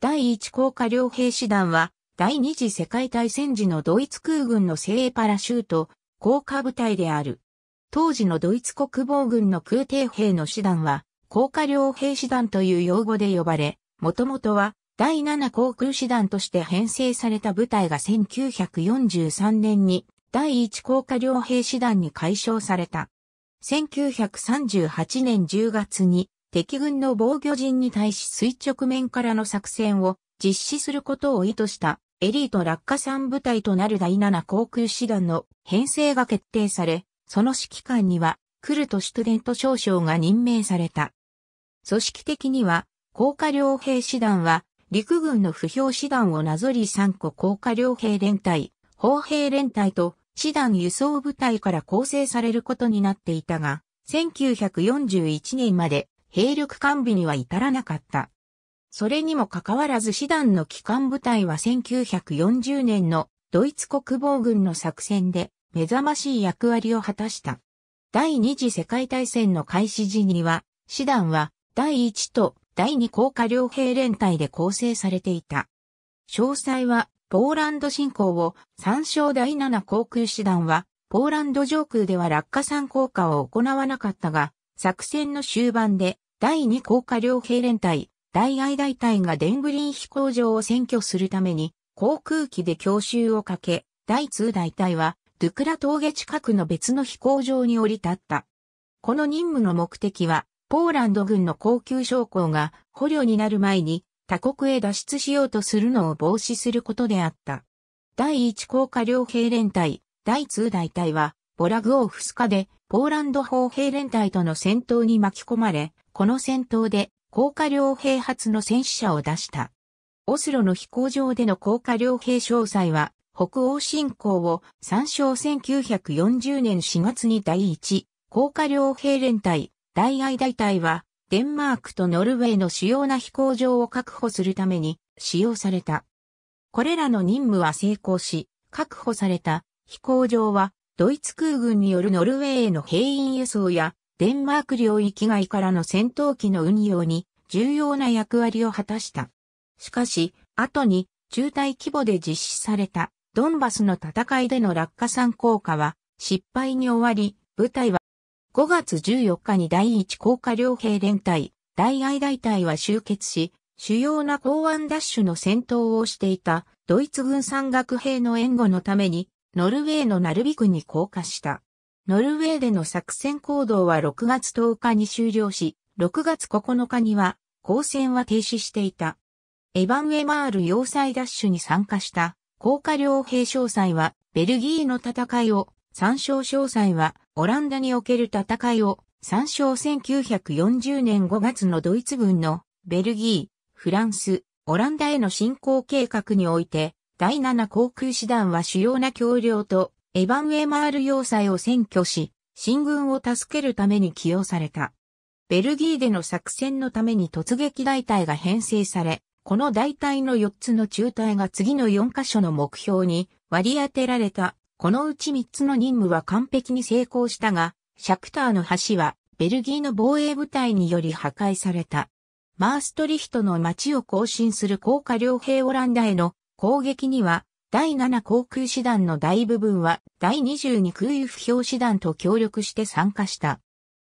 第1降下両兵師団は、第二次世界大戦時のドイツ空軍の精鋭パラシュート、降下部隊である。当時のドイツ国防軍の空挺兵の師団は、降下両兵師団という用語で呼ばれ、もともとは、第7航空師団として編成された部隊が1943年に、第1降下両兵師団に改称された。1938年10月に、敵軍の防御陣に対し垂直面からの作戦を実施することを意図したエリート落下3部隊となる第7航空師団の編成が決定され、その指揮官にはクルト・シュトデント少将が任命された。組織的には、高架両兵師団は陸軍の不評師団をなぞり3個高架両兵連隊、砲兵連隊と師団輸送部隊から構成されることになっていたが、1941年まで兵力完備には至らなかった。それにもかかわらず師団の機関部隊は1940年のドイツ国防軍の作戦で目覚ましい役割を果たした。第二次世界大戦の開始時には、師団は第一と第二降下両兵連隊で構成されていた。詳細は、ポーランド侵攻を参照第七航空師団は、ポーランド上空では落下参降下を行わなかったが、作戦の終盤で、第2高下両兵連隊、大愛大隊がデングリン飛行場を占拠するために、航空機で強襲をかけ、第2大隊は、ドゥクラ峠近くの別の飛行場に降り立った。この任務の目的は、ポーランド軍の高級将校が捕虜になる前に他国へ脱出しようとするのを防止することであった。第1高下両兵連隊、第2大隊は、ボラグオフスカでポーランド砲兵連隊との戦闘に巻き込まれ、この戦闘で高架両兵発の戦死者を出した。オスロの飛行場での高架両兵詳細は、北欧侵攻を参照1940年4月に第1、高架両兵連隊、大愛大隊は、デンマークとノルウェーの主要な飛行場を確保するために使用された。これらの任務は成功し、確保された飛行場はドイツ空軍によるノルウェーへの兵員輸送や、デンマーク領域外からの戦闘機の運用に重要な役割を果たした。しかし、後に中隊規模で実施されたドンバスの戦いでの落下山効果は失敗に終わり、部隊は5月14日に第1降下両兵連隊、大愛大隊は集結し、主要な港湾ダッシュの戦闘をしていたドイツ軍山岳兵の援護のためにノルウェーのナルビクに降下した。ノルウェーでの作戦行動は6月10日に終了し、6月9日には、交戦は停止していた。エヴァン・ウェマール要塞ダッシュに参加した、降下両兵詳細は、ベルギーの戦いを、参照詳細は、オランダにおける戦いを、参照1940年5月のドイツ軍の、ベルギー、フランス、オランダへの侵攻計画において、第7航空師団は主要な橋梁とエヴァン・ウェマール要塞を占拠し、進軍を助けるために起用された。ベルギーでの作戦のために突撃大隊が編成され、この大隊の4つの中隊が次の4カ所の目標に割り当てられた。このうち3つの任務は完璧に成功したが、シャクターの橋はベルギーの防衛部隊により破壊された。マーストリヒトの町を更新する高架両兵オランダへの攻撃には、第7航空師団の大部分は第22空輸不評師団と協力して参加した。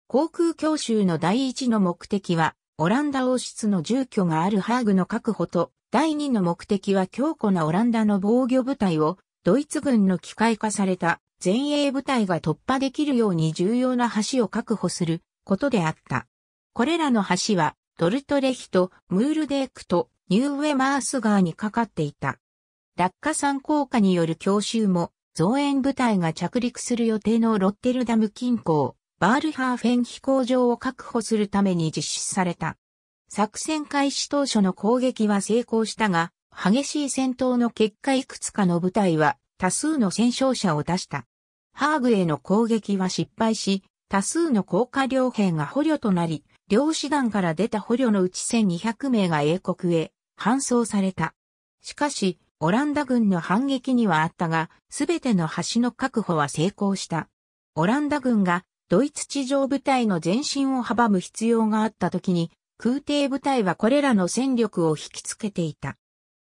航空教習の第1の目的は、オランダ王室の住居があるハーグの確保と、第2の目的は強固なオランダの防御部隊を、ドイツ軍の機械化された前衛部隊が突破できるように重要な橋を確保することであった。これらの橋は、トルトレヒとムールデークとニューウェマース川にかかっていた。落下山効果による強襲も、増援部隊が着陸する予定のロッテルダム近郊、バールハーフェン飛行場を確保するために実施された。作戦開始当初の攻撃は成功したが、激しい戦闘の結果いくつかの部隊は多数の戦勝者を出した。ハーグへの攻撃は失敗し、多数の効果。両兵が捕虜となり、両師団から出た捕虜のうち1200名が英国へ搬送された。しかし、オランダ軍の反撃にはあったが、すべての橋の確保は成功した。オランダ軍がドイツ地上部隊の前進を阻む必要があった時に、空挺部隊はこれらの戦力を引きつけていた。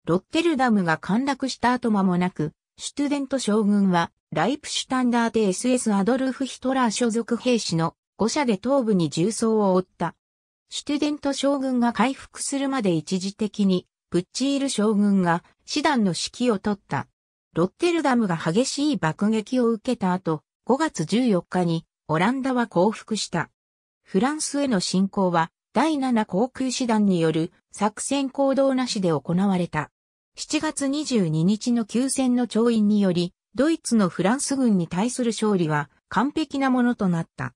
ロッテルダムが陥落した後間もなく、シュトゥデント将軍は、ライプシュタンダーテ SS アドルフ・ヒトラー所属兵士の5社で東部に重装を負った。シュトゥデント将軍が回復するまで一時的に、プッチール将軍が師団の指揮を取った。ロッテルダムが激しい爆撃を受けた後、5月14日にオランダは降伏した。フランスへの侵攻は第7航空師団による作戦行動なしで行われた。7月22日の休戦の調印により、ドイツのフランス軍に対する勝利は完璧なものとなった。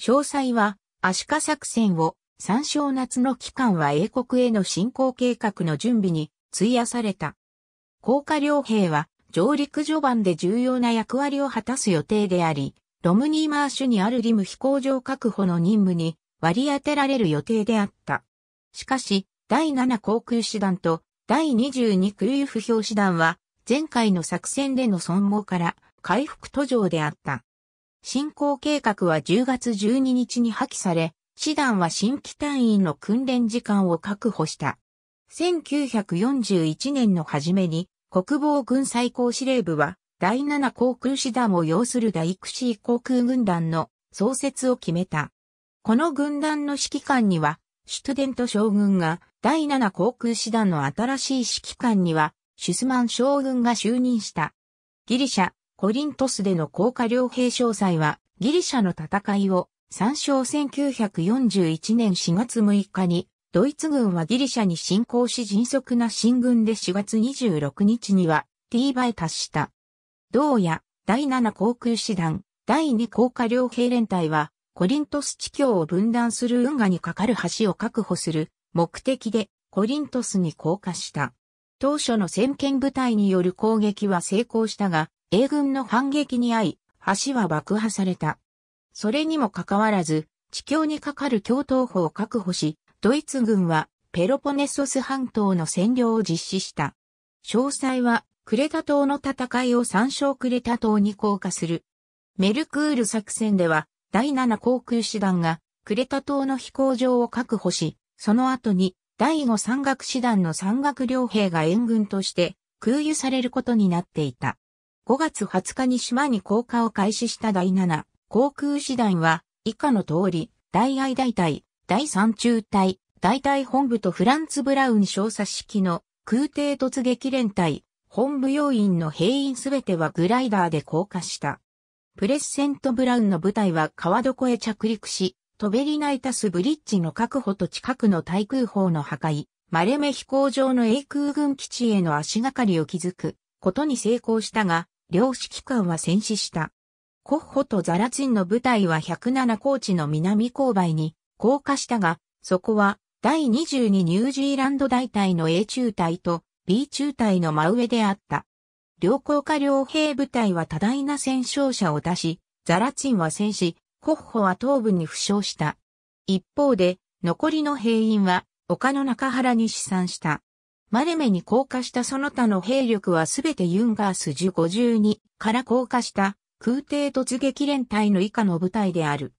詳細は、アシカ作戦を参照夏の期間は英国への侵攻計画の準備に費やされた。高架両兵は上陸序盤で重要な役割を果たす予定であり、ロムニーマーシュにあるリム飛行場確保の任務に割り当てられる予定であった。しかし、第7航空師団と第22空輸不評師団は前回の作戦での損耗から回復途上であった。進行計画は10月12日に破棄され、師団は新規隊員の訓練時間を確保した。1941年の初めに国防軍最高司令部は、第7航空師団を要する第クシ航空軍団の創設を決めた。この軍団の指揮官には、シュトデント将軍が、第7航空師団の新しい指揮官には、シュスマン将軍が就任した。ギリシャ、コリントスでの降下両兵詳細は、ギリシャの戦いを、参照1941年4月6日に、ドイツ軍はギリシャに侵攻し迅速な進軍で4月26日にはティーバへ達した。同夜、第7航空師団、第2降下両兵連隊は、コリントス地境を分断する運河に架かる橋を確保する目的でコリントスに降下した。当初の先見部隊による攻撃は成功したが、英軍の反撃に遭い、橋は爆破された。それにもかかわらず、地境に架かる橋闘法を確保し、ドイツ軍はペロポネソス半島の占領を実施した。詳細はクレタ島の戦いを参照クレタ島に降下する。メルクール作戦では第7航空師団がクレタ島の飛行場を確保し、その後に第5山岳師団の山岳両兵が援軍として空輸されることになっていた。5月20日に島に降下を開始した第7航空師団は以下の通り、大愛大隊、第三中隊、大隊本部とフランツ・ブラウン少佐式の空挺突撃連隊、本部要員の兵員すべてはグライダーで降下した。プレッセント・ブラウンの部隊は川床へ着陸し、トベリナイタスブリッジの確保と近くの対空砲の破壊、マレメ飛行場の英空軍基地への足がかりを築くことに成功したが、両指揮官は戦死した。コッホとザラチンの部隊は107高地の南勾配に降下したが、そこは第22ニュージーランド大隊の A 中隊と B 中隊の真上であった。両降下両兵部隊は多大な戦勝者を出し、ザラチンは戦死、コッホは頭部に負傷した。一方で、残りの兵員は丘の中原に試算した。マレメに降下したその他の兵力はすべてユンガース1 52から降下した空挺突撃連隊の以下の部隊である。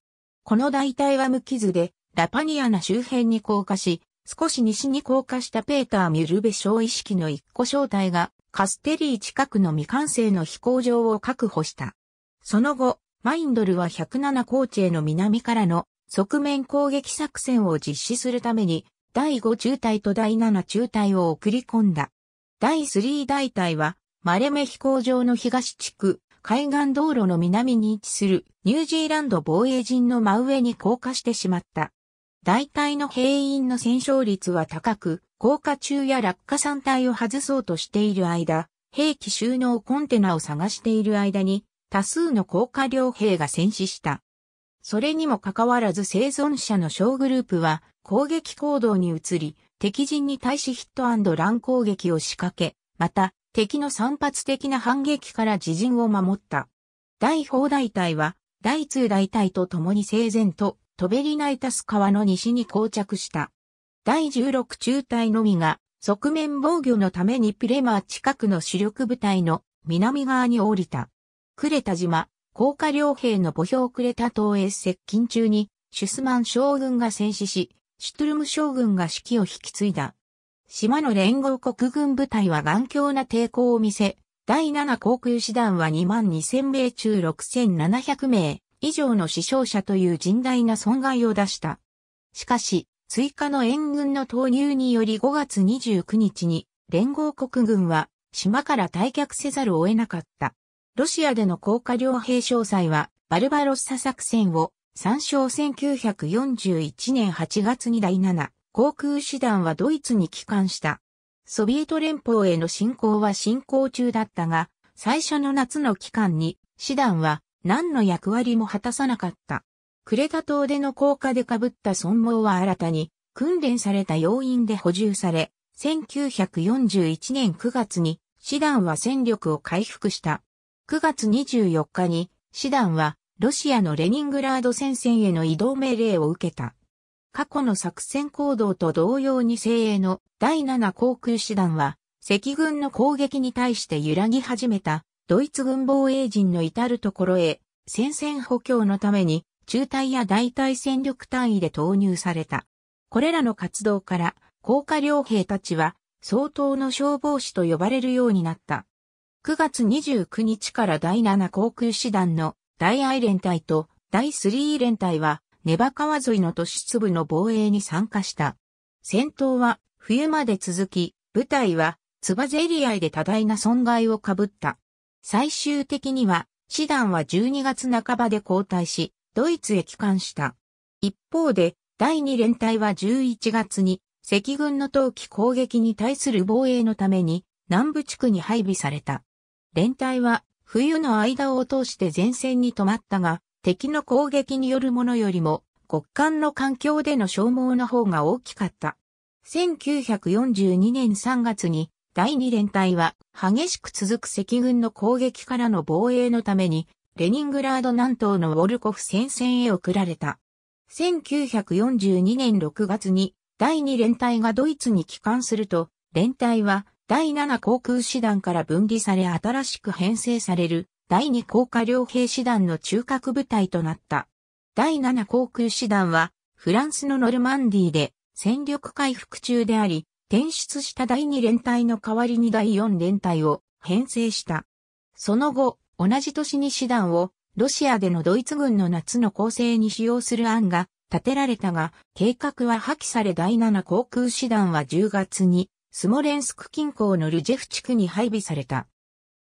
この大隊は無傷で、ラパニアナ周辺に降下し、少し西に降下したペーター・ミュルベ小意識の一個小隊が、カステリー近くの未完成の飛行場を確保した。その後、マインドルは107高地への南からの側面攻撃作戦を実施するために、第5中隊と第7中隊を送り込んだ。第3大隊は、マレメ飛行場の東地区、海岸道路の南に位置するニュージーランド防衛陣の真上に降下してしまった。大体の兵員の戦勝率は高く、降下中や落下山体を外そうとしている間、兵器収納コンテナを探している間に、多数の降下両兵が戦死した。それにもかかわらず生存者の小グループは攻撃行動に移り、敵陣に対しヒットラン攻撃を仕掛け、また敵の散発的な反撃から自陣を守った。第砲大隊は、第通大隊と共に整然と、トベリナイタス川の西に膠着した。第16中隊のみが、側面防御のためにプレマー近くの主力部隊の南側に降りた。クレタ島、高架両兵の墓標クレタ島へ接近中に、シュスマン将軍が戦死し、シュトゥルム将軍が指揮を引き継いだ。島の連合国軍部隊は頑強な抵抗を見せ、第7航空師団は2万2000名中6700名以上の死傷者という甚大な損害を出した。しかし、追加の援軍の投入により5月29日に連合国軍は島から退却せざるを得なかった。ロシアでの高架両兵詳細はバルバロッサ作戦を参照1941年8月に第7。航空師団はドイツに帰還した。ソビエト連邦への侵攻は進行中だったが、最初の夏の期間に、師団は何の役割も果たさなかった。クレタ島での降下で被った損耗は新たに、訓練された要員で補充され、1941年9月に、師団は戦力を回復した。9月24日に、師団は、ロシアのレニングラード戦線への移動命令を受けた。過去の作戦行動と同様に精鋭の第7航空師団は、赤軍の攻撃に対して揺らぎ始めた、ドイツ軍防衛陣の至るところへ、戦線補強のために、中隊や大隊戦力単位で投入された。これらの活動から、高架両兵たちは、相当の消防士と呼ばれるようになった。9月29日から第7航空師団の第愛連隊と第3連隊はネバ川沿いの都市粒の防衛に参加した。戦闘は冬まで続き、部隊はツバゼリアで多大な損害を被った。最終的には、師団は12月半ばで交代し、ドイツへ帰還した。一方で、第2連隊は11月に、赤軍の冬季攻撃に対する防衛のために、南部地区に配備された。連隊は、冬の間を通して前線に止まったが、敵の攻撃によるものよりも、極寒の環境での消耗の方が大きかった。1942年3月に第2連隊は激しく続く赤軍の攻撃からの防衛のためにレニングラード南東のウォルコフ戦線へ送られた。1942年6月に第2連隊がドイツに帰還すると、連隊は第7航空師団から分離され新しく編成される第2高架両兵師団の中核部隊となった。第7航空師団は、フランスのノルマンディーで戦力回復中であり、転出した第2連隊の代わりに第4連隊を編成した。その後、同じ年に師団をロシアでのドイツ軍の夏の攻勢に使用する案が立てられたが、計画は破棄され第7航空師団は10月にスモレンスク近郊のルジェフ地区に配備された。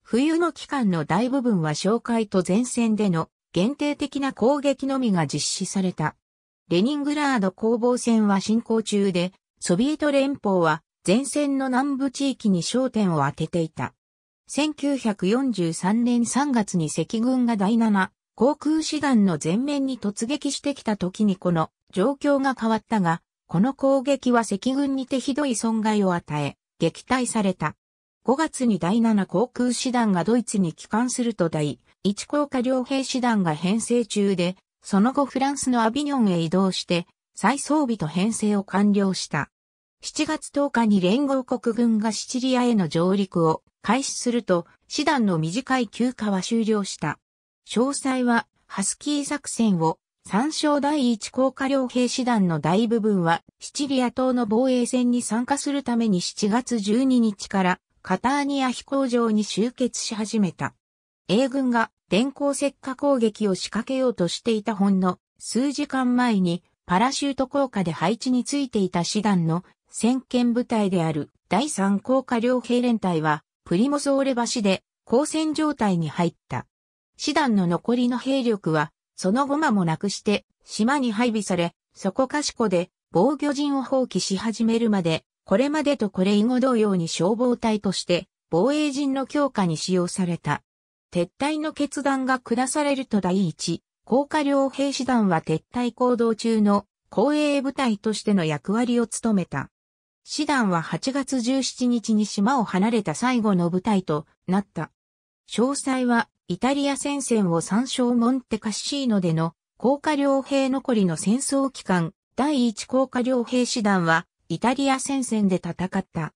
冬の期間の大部分は哨戒と前線での限定的な攻撃のみが実施された。レニングラード攻防戦は進行中で、ソビエト連邦は前線の南部地域に焦点を当てていた。1943年3月に赤軍が第7航空師団の前面に突撃してきた時にこの状況が変わったが、この攻撃は赤軍にてひどい損害を与え、撃退された。5月に第7航空師団がドイツに帰還すると第1航下両兵師団が編成中で、その後フランスのアビニョンへ移動して、再装備と編成を完了した。7月10日に連合国軍がシチリアへの上陸を開始すると、師団の短い休暇は終了した。詳細は、ハスキー作戦を参照第一高下両兵師団の大部分は、シチリア島の防衛戦に参加するために7月12日からカターニア飛行場に集結し始めた。英軍が電光石火攻撃を仕掛けようとしていたほんの数時間前にパラシュート効果で配置についていた師団の先見部隊である第三効果両兵連隊はプリモソーレ橋で交戦状態に入った。師団の残りの兵力はその後間もなくして島に配備され、そこかしこで防御陣を放棄し始めるまでこれまでとこれ以後同様に消防隊として防衛陣の強化に使用された。撤退の決断が下されると第一、高架両兵士団は撤退行動中の公衛部隊としての役割を務めた。師団は8月17日に島を離れた最後の部隊となった。詳細はイタリア戦線を参照モンテカッシーノでの高架両兵残りの戦争期間第一高架両兵士団はイタリア戦線で戦った。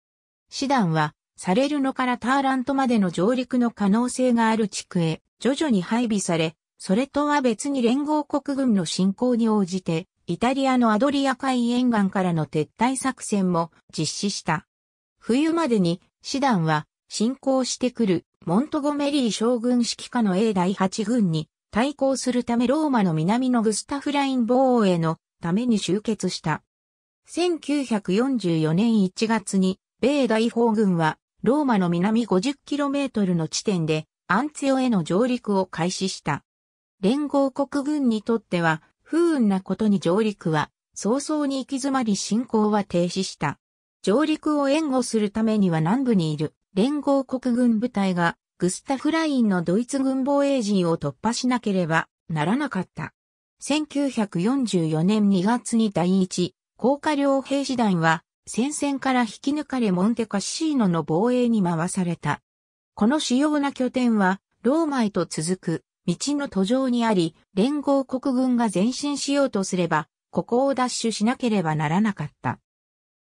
師団は、サレルノからターラントまでの上陸の可能性がある地区へ徐々に配備され、それとは別に連合国軍の侵攻に応じて、イタリアのアドリア海沿岸からの撤退作戦も実施した。冬までに、師団は侵攻してくるモントゴメリー将軍指揮下の A 第8軍に対抗するためローマの南のグスタフライン防衛のために集結した。1944年1月に、米大砲軍は、ローマの南 50km の地点で、アンツヨへの上陸を開始した。連合国軍にとっては、不運なことに上陸は、早々に行き詰まり進行は停止した。上陸を援護するためには南部にいる連合国軍部隊がグスタフラインのドイツ軍防衛陣を突破しなければならなかった。1944年2月に第一高架両兵士団は戦線から引き抜かれモンテカッシーノの防衛に回された。この主要な拠点はローマへと続く道の途上にあり、連合国軍が前進しようとすれば、ここを奪取しなければならなかった。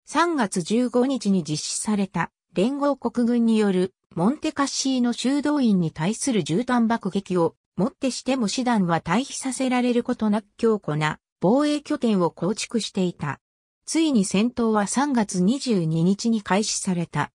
3月15日に実施された連合国軍によるモンテカッシーノ修道院に対する絨毯爆撃をもってしても師団は退避させられることなく強固な防衛拠点を構築していた。ついに戦闘は3月22日に開始された。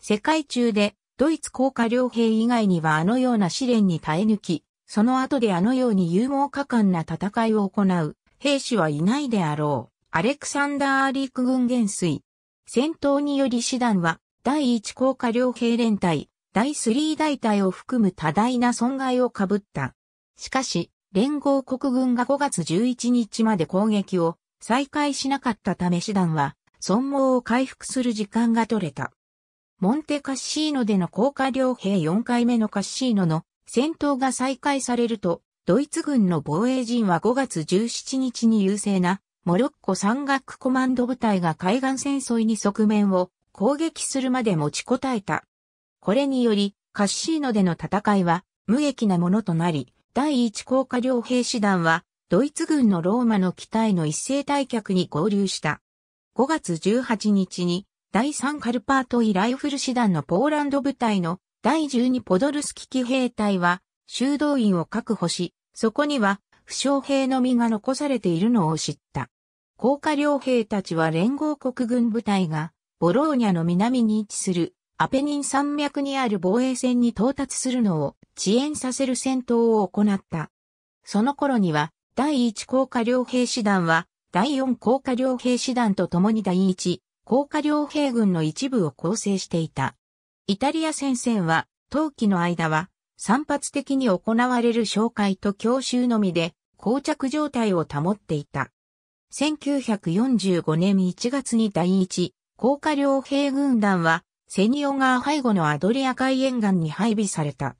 世界中でドイツ高下両兵以外にはあのような試練に耐え抜き、その後であのように勇猛果敢な戦いを行う兵士はいないであろう。アレクサンダー・アーリーク軍元帥。戦闘により師団は第1高下両兵連隊、第3大隊を含む多大な損害を被った。しかし、連合国軍が5月11日まで攻撃を再開しなかったため師団は、損耗を回復する時間が取れた。モンテカッシーノでの降下両兵4回目のカッシーノの戦闘が再開されると、ドイツ軍の防衛陣は5月17日に優勢なモロッコ山岳コマンド部隊が海岸戦争に側面を攻撃するまで持ちこたえた。これにより、カッシーノでの戦いは無益なものとなり、第1降下両兵師団はドイツ軍のローマの機体の一斉退却に合流した。5月18日に、第3カルパートイライフル師団のポーランド部隊の第12ポドルスキ機兵隊は修道院を確保し、そこには負傷兵の身が残されているのを知った。高架両兵たちは連合国軍部隊がボローニャの南に位置するアペニン山脈にある防衛線に到達するのを遅延させる戦闘を行った。その頃には第1高架両兵師団は、第4高架両兵師団と共に第1高架両兵軍の一部を構成していた。イタリア戦線は、冬季の間は、散発的に行われる紹介と教習のみで、膠着状態を保っていた。1945年1月に第1高架両兵軍団は、セニオ川背後のアドリア海沿岸に配備された。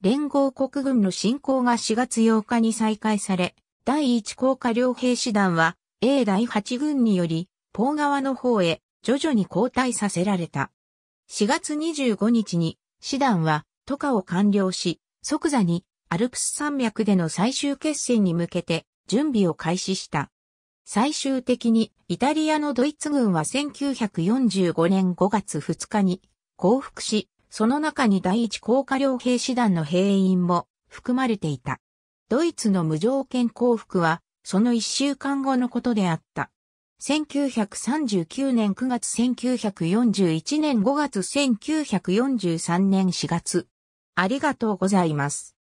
連合国軍の侵攻が4月8日に再開され、第1高架両兵師団は A 第8軍により、ポー側の方へ徐々に後退させられた。4月25日に、師団は渡河を完了し、即座にアルプス山脈での最終決戦に向けて準備を開始した。最終的にイタリアのドイツ軍は1945年5月2日に降伏し、その中に第一高架両兵師団の兵員も含まれていた。ドイツの無条件降伏は、その一週間後のことであった。1939年9月1941年5月1943年4月。ありがとうございます。